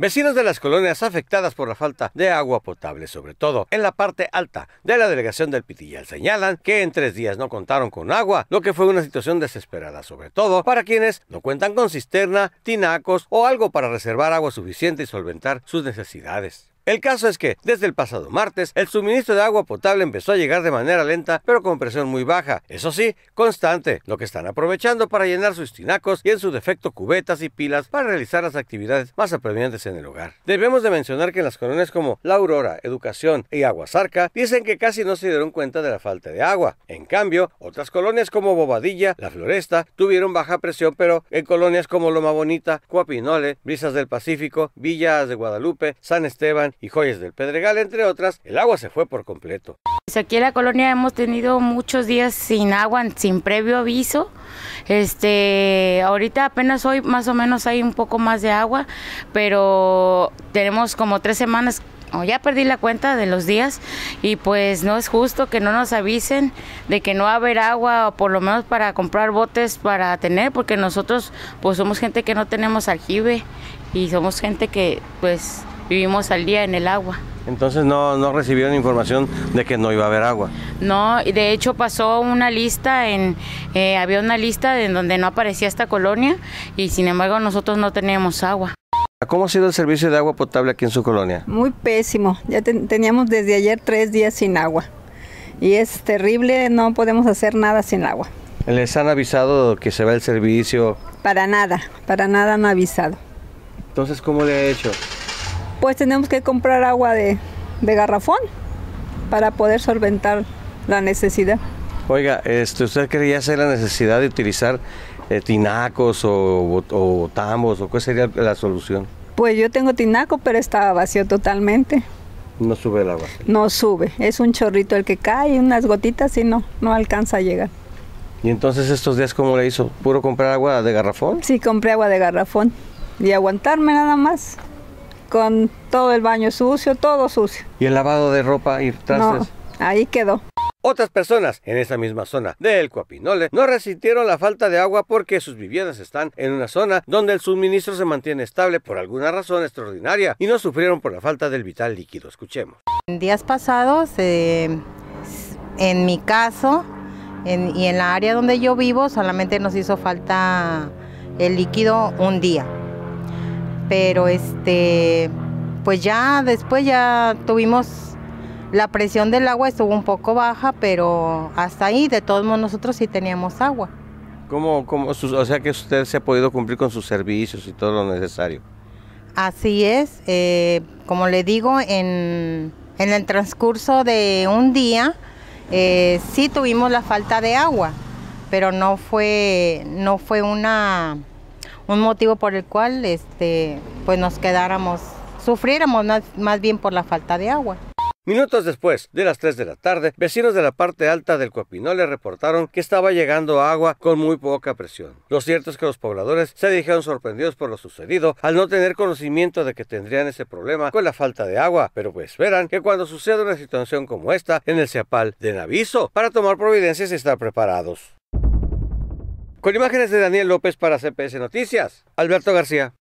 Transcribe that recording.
Vecinos de las colonias afectadas por la falta de agua potable, sobre todo en la parte alta de la delegación del Pitillal, señalan que en tres días no contaron con agua, lo que fue una situación desesperada, sobre todo para quienes no cuentan con cisterna, tinacos o algo para reservar agua suficiente y solventar sus necesidades. El caso es que, desde el pasado martes, el suministro de agua potable empezó a llegar de manera lenta, pero con presión muy baja, eso sí, constante, lo que están aprovechando para llenar sus tinacos y en su defecto cubetas y pilas para realizar las actividades más apremiantes en el hogar. Debemos de mencionar que en las colonias como La Aurora, Educación y Aguasarca dicen que casi no se dieron cuenta de la falta de agua. En cambio, otras colonias como Bobadilla, La Floresta, tuvieron baja presión, pero en colonias como Loma Bonita, Cuapinole, Brisas del Pacífico, Villas de Guadalupe, San Esteban y Joyas del Pedregal, entre otras, el agua se fue por completo. Pues aquí en la colonia hemos tenido muchos días sin agua, sin previo aviso. Este, ahorita apenas hoy más o menos hay un poco más de agua, pero tenemos como tres semanas o ya perdí la cuenta de los días y pues no es justo que no nos avisen de que no va a haber agua o por lo menos para comprar botes para tener porque nosotros pues somos gente que no tenemos aljibe y somos gente que pues vivimos al día en el agua. Entonces no, recibieron información de que no iba a haber agua. No, y de hecho pasó una lista en, eh, había una lista en donde no aparecía esta colonia y sin embargo nosotros no teníamos agua. ¿Cómo ha sido el servicio de agua potable aquí en su colonia? Muy pésimo, ya teníamos desde ayer tres días sin agua y es terrible, no podemos hacer nada sin agua. ¿Les han avisado que se va el servicio? Para nada, para nada no han avisado. Entonces, ¿cómo le ha hecho? pues tenemos que comprar agua de, garrafón para poder solventar la necesidad. Oiga, este, ¿usted quería hacer la necesidad de utilizar eh, tinacos o, o, o, tamos o cuál sería la solución? Pues yo tengo tinaco, pero estaba vacío totalmente. No sube el agua. No sube, es un chorrito el que cae, unas gotitas y no, no alcanza a llegar. ¿Y entonces estos días cómo le hizo? ¿Puro comprar agua de garrafón? Sí, compré agua de garrafón y aguantarme nada más con todo el baño sucio, todo sucio. ¿Y el lavado de ropa y trastes? ahí quedó. Otras personas en esa misma zona del Coapinole no resistieron la falta de agua porque sus viviendas están en una zona donde el suministro se mantiene estable por alguna razón extraordinaria y no sufrieron por la falta del vital líquido. Escuchemos. En días pasados, eh, en mi caso y en la área donde yo vivo, solamente nos hizo falta el líquido un día pero este, pues ya después ya tuvimos la presión del agua estuvo un poco baja, pero hasta ahí de todos modos nosotros sí teníamos agua. ¿Cómo, cómo o sea que usted se ha podido cumplir con sus servicios y todo lo necesario? Así es, eh, como le digo, en, en, el transcurso de un día eh, sí tuvimos la falta de agua, pero no fue, no fue una un motivo por el cual este, pues nos quedáramos, sufriéramos más, bien por la falta de agua. Minutos después de las 3 de la tarde, vecinos de la parte alta del le reportaron que estaba llegando agua con muy poca presión. Lo cierto es que los pobladores se dijeron sorprendidos por lo sucedido al no tener conocimiento de que tendrían ese problema con la falta de agua, pero pues esperan que cuando suceda una situación como esta en el Cepal den aviso para tomar providencias y estar preparados. Con imágenes de Daniel López para CPS Noticias, Alberto García.